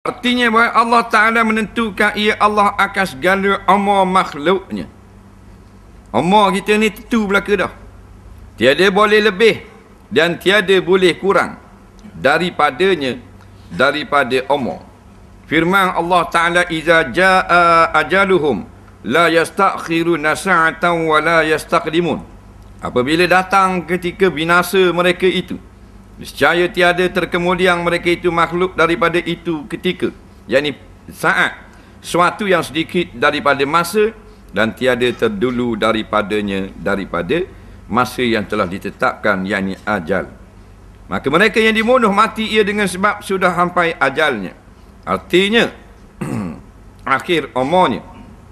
Artinya bahawa Allah Ta'ala menentukan ia Allah akan segala umur makhluknya. Umur kita ni tentu belaka dah. Tiada boleh lebih dan tiada boleh kurang daripadanya daripada umur. Firman Allah Ta'ala Iza ja'a ajaluhum La yastakhiru nasa'atan wa la yastakhdimun Apabila datang ketika binasa mereka itu Niscaya tiada terkemudian mereka itu makhluk daripada itu ketika. Yang saat. Suatu yang sedikit daripada masa dan tiada terdulu daripadanya daripada masa yang telah ditetapkan yang ajal. Maka mereka yang dimunuh mati ia dengan sebab sudah sampai ajalnya. Artinya, akhir umurnya.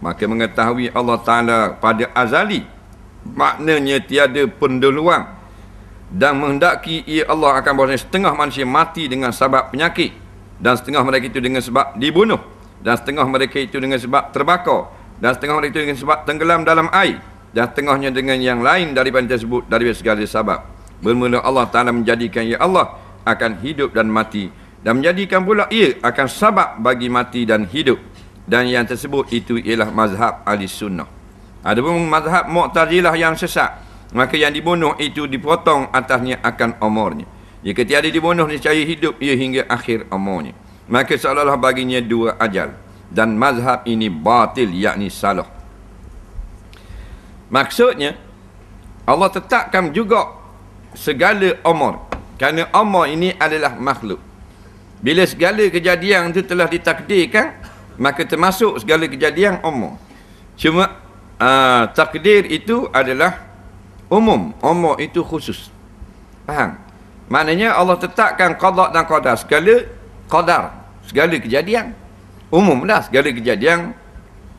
Maka mengetahui Allah Ta'ala pada azali. Maknanya tiada penduluan dan mendaki, ia Allah akan bahawa setengah manusia mati dengan sebab penyakit dan setengah mereka itu dengan sebab dibunuh dan setengah mereka itu dengan sebab terbakar dan setengah mereka itu dengan sebab tenggelam dalam air dan setengahnya dengan yang lain daripada tersebut dari segala sebab bermula Allah Ta'ala menjadikan ia Allah akan hidup dan mati dan menjadikan pula ia akan sebab bagi mati dan hidup dan yang tersebut itu ialah mazhab ahli sunnah Adapun mazhab Mu'tazilah yang sesat maka yang dibunuh itu dipotong atasnya akan umurnya jika tiada dibunuh niscaya hidup ia hingga akhir umurnya maka seolah-olah baginya dua ajal dan mazhab ini batil yakni salah maksudnya Allah tetapkan juga segala umur kerana umur ini adalah makhluk bila segala kejadian itu telah ditakdirkan maka termasuk segala kejadian umur cuma uh, takdir itu adalah umum umum itu khusus faham maknanya Allah tetapkan qada dan qadar segala qadar segala kejadian umum dah segala kejadian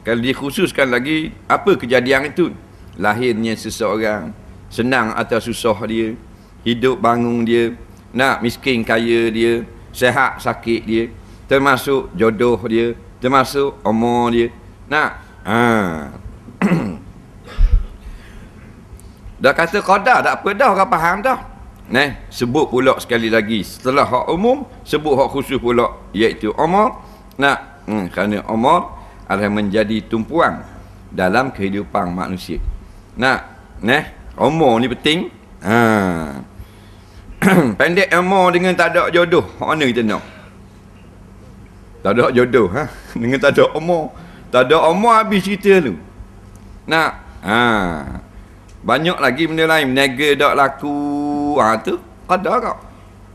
kalau dikhususkan lagi apa kejadian itu lahirnya seseorang senang atau susah dia hidup bangun dia nak miskin kaya dia sehat sakit dia termasuk jodoh dia termasuk umur dia nak ha Dah kata qadar tak apa dah orang faham dah. Neh, sebut pula sekali lagi setelah hak umum sebut hak khusus pula iaitu Umar. Nah, hmm, kerana Umar adalah menjadi tumpuan dalam kehidupan manusia. Nah, neh, umur ni penting. Ha. Pendek umur dengan tak ada jodoh, hak mana kita nak? Tak ada jodoh ha? dengan tak ada umur. Tak ada umur habis cerita tu. Nah, ha. Banyak lagi benda lain Menega tak laku ha, tu Ada kak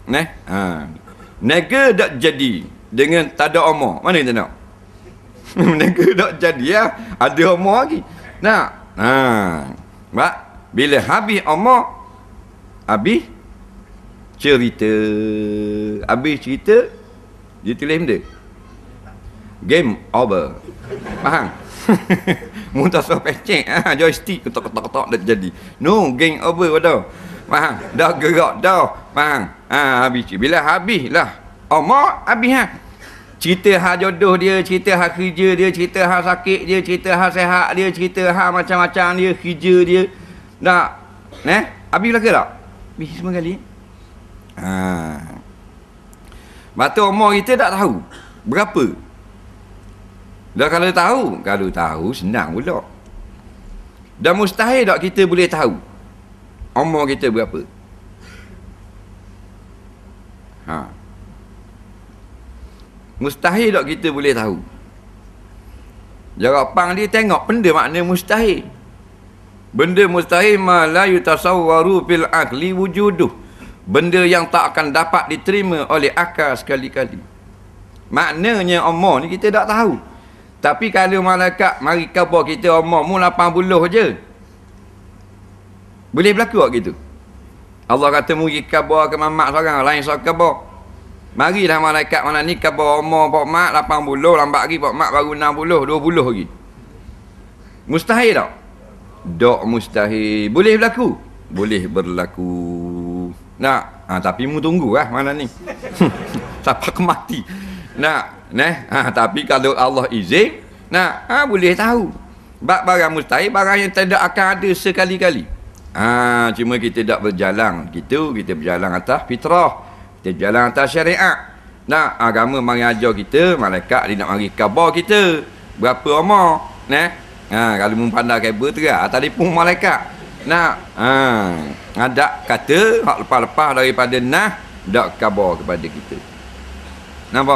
Ne ha. Menega tak jadi Dengan tak ada umur Mana kita nak Menega tak jadi ya Ada umur lagi Nak ha. Mak Bila habis umur Habis Cerita Habis cerita Dia tulis benda Game over Faham Muntah suruh pencet ha, Joystick ketok-ketok-ketok dah jadi No game over padahal Faham? Dah gerak dah Faham? Ha, habis Bila habis lah Omok habis ha? Cerita hal jodoh dia Cerita ha kerja dia Cerita ha sakit dia Cerita ha sehat dia Cerita ha macam-macam dia Kerja dia Dah Eh? Habis lah ke tak? Habis semua kali Haa Lepas tu kita tak tahu Berapa? Dah kalau tahu, kalau tahu senang pula. Dah mustahil tak kita boleh tahu. Umur kita berapa? Ha. Mustahil tak kita boleh tahu. Jarak pang dia tengok benda makna mustahil. Benda mustahil ma la yutasawwaru fil akli wujuduh. Benda yang tak akan dapat diterima oleh akal sekali-kali. Maknanya umur ni kita tak tahu. Tapi kalau malaikat mari kau apa kita umurmu 80 je. Boleh berlaku tak gitu? Allah kata muri kabar ke mamak seorang lain sok kabar. Marilah malaikat mana ni kabar umur pak mak lapang 80 lambat lagi pak mak baru dua 20 lagi. Mustahil tak? Dok mustahil. Boleh berlaku? Boleh berlaku. Nak? Ha, tapi mu tunggu lah mana ni. Sampai kemati. mati. Nah, neh. Ha, tapi kalau Allah izin, nah, ha, boleh tahu. Bak barang mustahil, barang yang tidak akan ada sekali-kali. Ha, cuma kita tak berjalan gitu, kita berjalan atas fitrah. Kita berjalan atas syariat. Nah, agama mari ajar kita, malaikat dia nak mari khabar kita. Berapa umur, neh? Ha, kalau mu pandai kabel terah, telefon malaikat. Nah, ha, ada kata hak lepas-lepas daripada nah dak khabar kepada kita. Nampak?